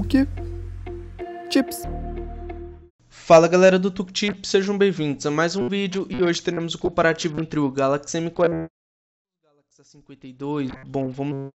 Tuk Chips. Fala galera do Tuk Chips, sejam bem-vindos a mais um vídeo e hoje teremos o comparativo entre o Galaxy m 4 e o Galaxy A52. Bom, vamos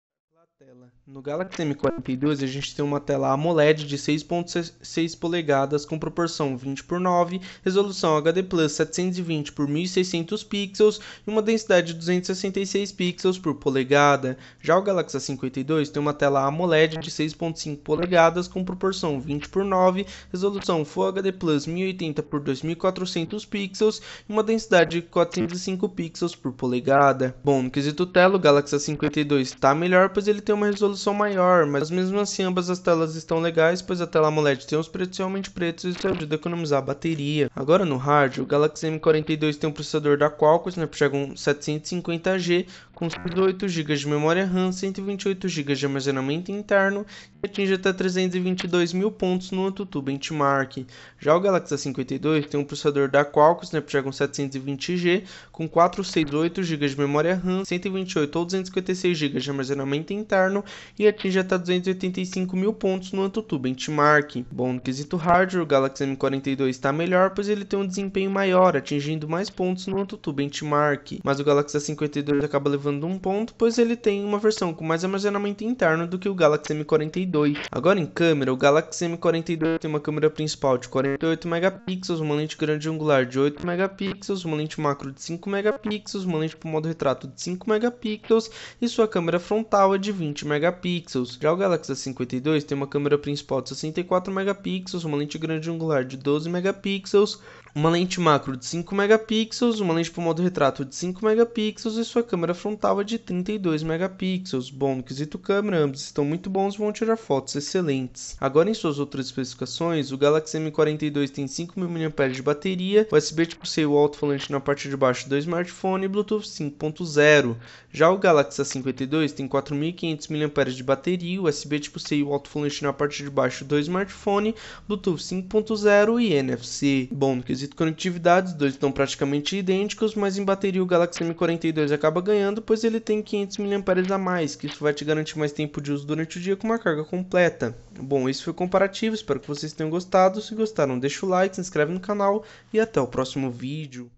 tela. No Galaxy M42 a gente tem uma tela AMOLED de 6.6 polegadas com proporção 20 por 9, resolução HD Plus 720 por 1600 pixels e uma densidade de 266 pixels por polegada. Já o Galaxy A52 tem uma tela AMOLED de 6.5 polegadas com proporção 20 por 9, resolução Full HD Plus 1080 por 2400 pixels e uma densidade de 405 pixels por polegada. Bom, no quesito tela, o Galaxy A52 está melhor, pois ele tem uma resolução maior, mas mesmo assim ambas as telas estão legais, pois a tela AMOLED tem os pretos realmente pretos e isso ajuda a economizar a bateria. Agora no rádio, o Galaxy M42 tem um processador da Qualcomm Snapdragon 750G com 8 GB de memória RAM, 128 GB de armazenamento interno e atinge até 322 mil pontos no AnTuTu Benchmark. Já o Galaxy A52 tem um processador da Qualcomm Snapdragon 720G com 468 GB de memória RAM, 128 ou 256 GB de armazenamento interno externo e atinge até 285 mil pontos no AnTuTu Benchmark. Bom, no quesito hardware, o Galaxy M42 está melhor, pois ele tem um desempenho maior, atingindo mais pontos no AnTuTu Benchmark. Mas o Galaxy A52 acaba levando um ponto, pois ele tem uma versão com mais armazenamento interno do que o Galaxy M42. Agora em câmera, o Galaxy M42 tem uma câmera principal de 48 megapixels, uma lente grande angular de 8 megapixels, uma lente macro de 5 megapixels, uma lente para modo retrato de 5 megapixels e sua câmera frontal é de 20 20 megapixels. Já o Galaxy S52 tem uma câmera principal de 64 megapixels, uma lente grande angular de 12 megapixels, uma lente macro de 5 megapixels, uma lente para modo retrato de 5 megapixels e sua câmera frontal é de 32 megapixels. Bom, no quesito câmera, ambos estão muito bons e vão tirar fotos excelentes. Agora em suas outras especificações, o Galaxy M42 tem 5.000 mAh de bateria, USB Tipo-C e o alto-falante na parte de baixo do smartphone e Bluetooth 5.0. Já o Galaxy A52 tem 4.500 500 mAh de bateria, USB tipo C e o alto-falante na parte de baixo do smartphone, Bluetooth 5.0 e NFC. Bom, no quesito conectividade, os dois estão praticamente idênticos, mas em bateria o Galaxy M42 acaba ganhando, pois ele tem 500 mAh a mais, que isso vai te garantir mais tempo de uso durante o dia com uma carga completa. Bom, isso foi o comparativo, espero que vocês tenham gostado. Se gostaram, deixa o like, se inscreve no canal e até o próximo vídeo.